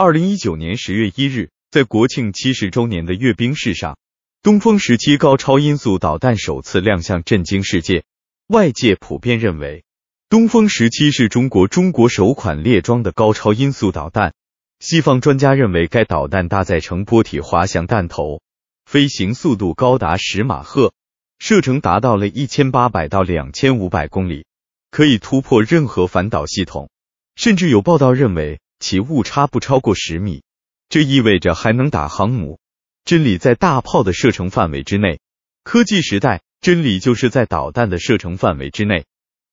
二零一九年十月一日，在国庆七十周年的阅兵式上，东风十七高超音速导弹首次亮相，震惊世界。外界普遍认为，东风十七是中国中国首款列装的高超音速导弹。西方专家认为，该导弹搭载乘波体滑翔弹头，飞行速度高达十马赫，射程达到了一千八百到两千五百公里，可以突破任何反导系统。甚至有报道认为。其误差不超过十米，这意味着还能打航母。真理在大炮的射程范围之内，科技时代真理就是在导弹的射程范围之内。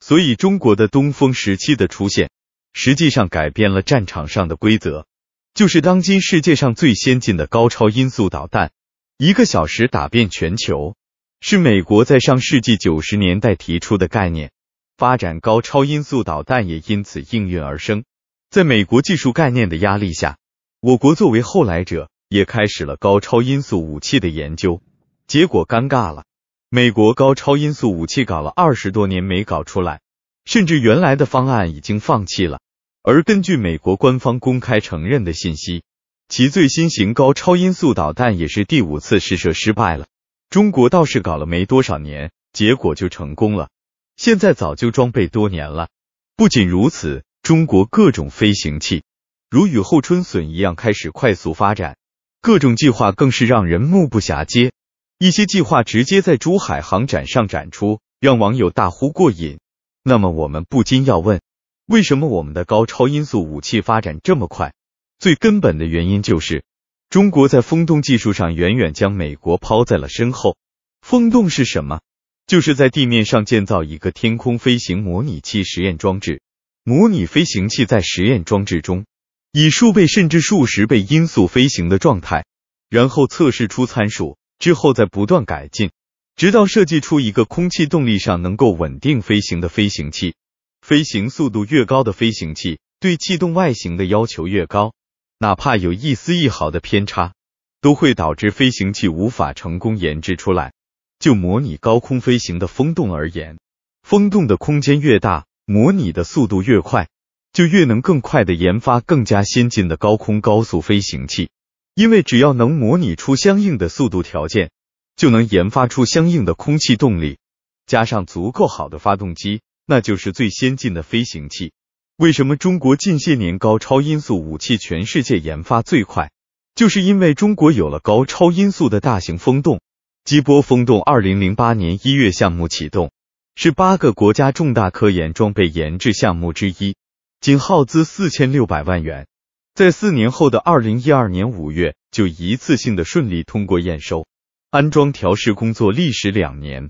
所以，中国的东风十七的出现，实际上改变了战场上的规则，就是当今世界上最先进的高超音速导弹，一个小时打遍全球，是美国在上世纪九十年代提出的概念，发展高超音速导弹也因此应运而生。在美国技术概念的压力下，我国作为后来者也开始了高超音速武器的研究，结果尴尬了。美国高超音速武器搞了二十多年没搞出来，甚至原来的方案已经放弃了。而根据美国官方公开承认的信息，其最新型高超音速导弹也是第五次试射失败了。中国倒是搞了没多少年，结果就成功了，现在早就装备多年了。不仅如此。中国各种飞行器如雨后春笋一样开始快速发展，各种计划更是让人目不暇接。一些计划直接在珠海航展上展出，让网友大呼过瘾。那么我们不禁要问，为什么我们的高超音速武器发展这么快？最根本的原因就是中国在风洞技术上远远将美国抛在了身后。风洞是什么？就是在地面上建造一个天空飞行模拟器实验装置。模拟飞行器在实验装置中以数倍甚至数十倍音速飞行的状态，然后测试出参数，之后再不断改进，直到设计出一个空气动力上能够稳定飞行的飞行器。飞行速度越高的飞行器，对气动外形的要求越高，哪怕有一丝一毫的偏差，都会导致飞行器无法成功研制出来。就模拟高空飞行的风洞而言，风洞的空间越大。模拟的速度越快，就越能更快的研发更加先进的高空高速飞行器。因为只要能模拟出相应的速度条件，就能研发出相应的空气动力，加上足够好的发动机，那就是最先进的飞行器。为什么中国近些年高超音速武器全世界研发最快？就是因为中国有了高超音速的大型风洞，激波风洞。二零零八年一月项目启动。是八个国家重大科研装备研制项目之一，仅耗资四千六百万元，在四年后的二零一二年五月就一次性的顺利通过验收。安装调试工作历时两年，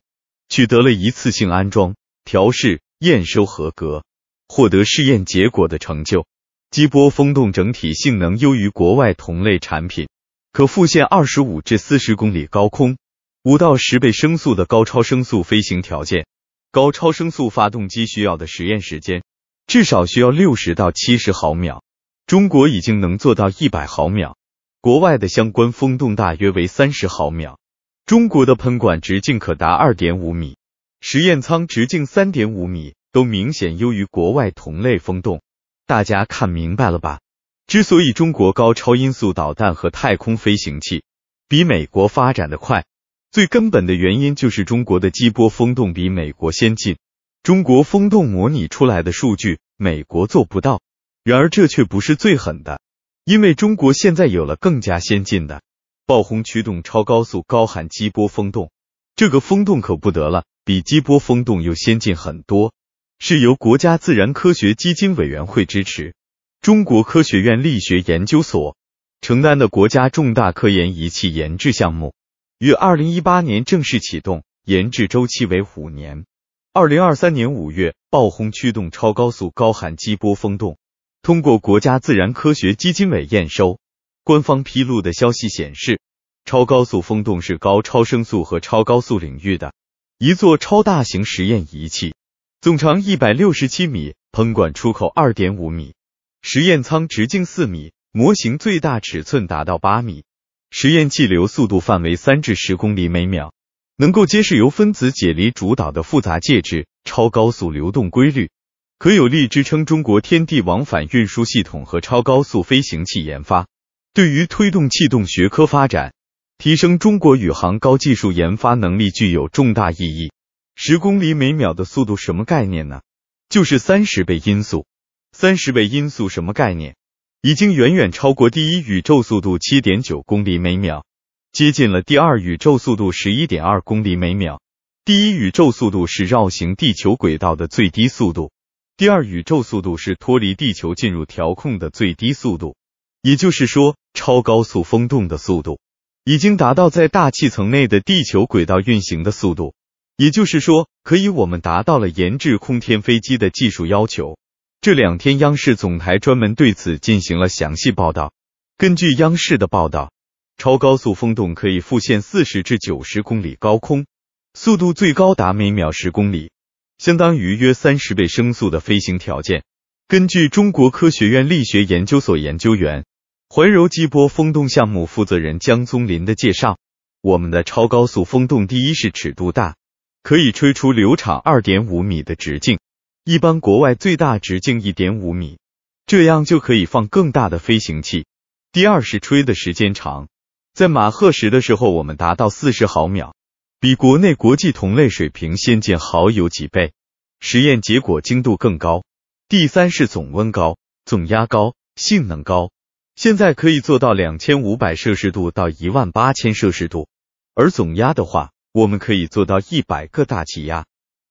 取得了一次性安装、调试、验收合格，获得试验结果的成就。激波风洞整体性能优于国外同类产品，可复现二十五至四十公里高空、五到十倍声速的高超声速飞行条件。高超声速发动机需要的实验时间，至少需要六十到七十毫秒。中国已经能做到一百毫秒，国外的相关风洞大约为三十毫秒。中国的喷管直径可达二点五米，实验舱直径三点五米，都明显优于国外同类风洞。大家看明白了吧？之所以中国高超音速导弹和太空飞行器比美国发展的快。最根本的原因就是中国的激波风洞比美国先进，中国风洞模拟出来的数据美国做不到。然而这却不是最狠的，因为中国现在有了更加先进的爆轰驱动超高速高含激波风洞，这个风洞可不得了，比激波风洞又先进很多，是由国家自然科学基金委员会支持，中国科学院力学研究所承担的国家重大科研仪器研制项目。于二零一八年正式启动，研制周期为五年。二零二三年五月，爆轰驱动超高速高含激波风洞通过国家自然科学基金委验收。官方披露的消息显示，超高速风洞是高超声速和超高速领域的一座超大型实验仪器，总长一百六十七米，喷管出口二点五米，实验舱直径四米，模型最大尺寸达到八米。实验气流速度范围三至十公里每秒，能够揭示由分子解离主导的复杂介质超高速流动规律，可有力支撑中国天地往返运输系统和超高速飞行器研发，对于推动气动学科发展、提升中国宇航高技术研发能力具有重大意义。十公里每秒的速度什么概念呢？就是三十倍音速。三十倍音速什么概念？已经远远超过第一宇宙速度七点九公里每秒，接近了第二宇宙速度十一点二公里每秒。第一宇宙速度是绕行地球轨道的最低速度，第二宇宙速度是脱离地球进入调控的最低速度。也就是说，超高速风洞的速度已经达到在大气层内的地球轨道运行的速度。也就是说，可以我们达到了研制空天飞机的技术要求。这两天，央视总台专门对此进行了详细报道。根据央视的报道，超高速风洞可以复现四十至九十公里高空速度，最高达每秒十公里，相当于约三十倍声速的飞行条件。根据中国科学院力学研究所研究员、环柔激波风洞项目负责人江宗林的介绍，我们的超高速风洞第一是尺度大，可以吹出流场二点五米的直径。一般国外最大直径一点五米，这样就可以放更大的飞行器。第二是吹的时间长，在马赫十的时候，我们达到四十毫秒，比国内国际同类水平先进好有几倍，实验结果精度更高。第三是总温高、总压高、性能高，现在可以做到两千五百摄氏度到一万八千摄氏度，而总压的话，我们可以做到一百个大气压。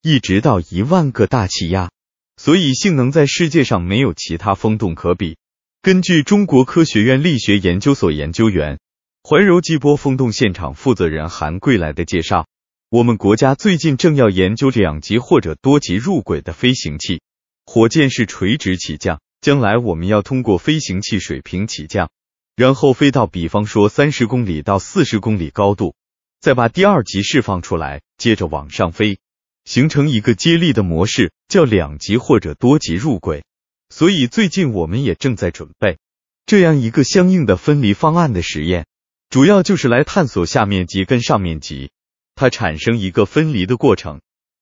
一直到一万个大气压，所以性能在世界上没有其他风洞可比。根据中国科学院力学研究所研究员、环柔激波风洞现场负责人韩贵来的介绍，我们国家最近正要研究两级或者多级入轨的飞行器，火箭是垂直起降。将来我们要通过飞行器水平起降，然后飞到比方说三十公里到四十公里高度，再把第二级释放出来，接着往上飞。形成一个接力的模式，叫两级或者多级入轨。所以最近我们也正在准备这样一个相应的分离方案的实验，主要就是来探索下面级跟上面级它产生一个分离的过程。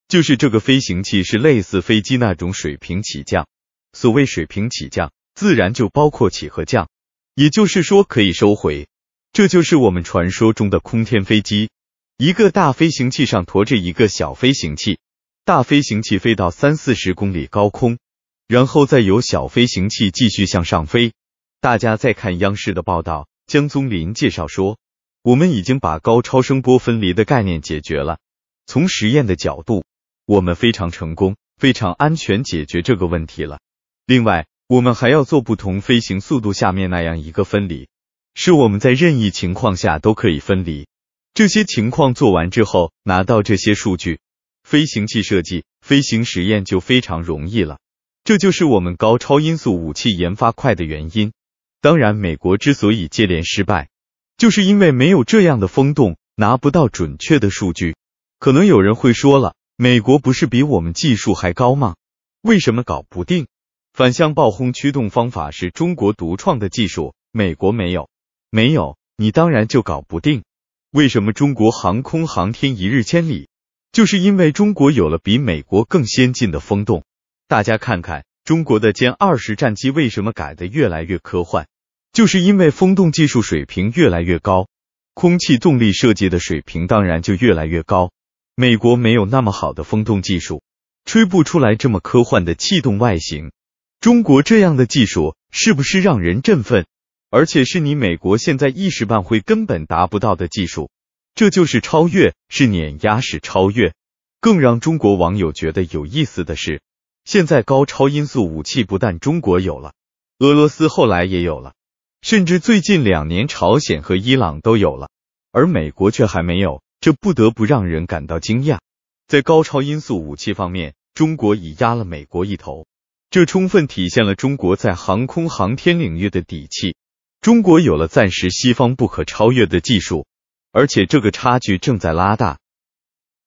就是这个飞行器是类似飞机那种水平起降，所谓水平起降，自然就包括起和降，也就是说可以收回。这就是我们传说中的空天飞机。一个大飞行器上驮着一个小飞行器，大飞行器飞到三四十公里高空，然后再由小飞行器继续向上飞。大家再看央视的报道，江宗林介绍说，我们已经把高超声波分离的概念解决了。从实验的角度，我们非常成功，非常安全解决这个问题了。另外，我们还要做不同飞行速度下面那样一个分离，是我们在任意情况下都可以分离。这些情况做完之后，拿到这些数据，飞行器设计、飞行实验就非常容易了。这就是我们高超音速武器研发快的原因。当然，美国之所以接连失败，就是因为没有这样的风洞，拿不到准确的数据。可能有人会说了，美国不是比我们技术还高吗？为什么搞不定？反向爆轰驱动方法是中国独创的技术，美国没有，没有，你当然就搞不定。为什么中国航空航天一日千里？就是因为中国有了比美国更先进的风洞。大家看看中国的歼二十战机为什么改得越来越科幻？就是因为风洞技术水平越来越高，空气动力设计的水平当然就越来越高。美国没有那么好的风洞技术，吹不出来这么科幻的气动外形。中国这样的技术是不是让人振奋？而且是你美国现在一时半会根本达不到的技术，这就是超越，是碾压式超越。更让中国网友觉得有意思的是，现在高超音速武器不但中国有了，俄罗斯后来也有了，甚至最近两年朝鲜和伊朗都有了，而美国却还没有，这不得不让人感到惊讶。在高超音速武器方面，中国已压了美国一头，这充分体现了中国在航空航天领域的底气。中国有了暂时西方不可超越的技术，而且这个差距正在拉大。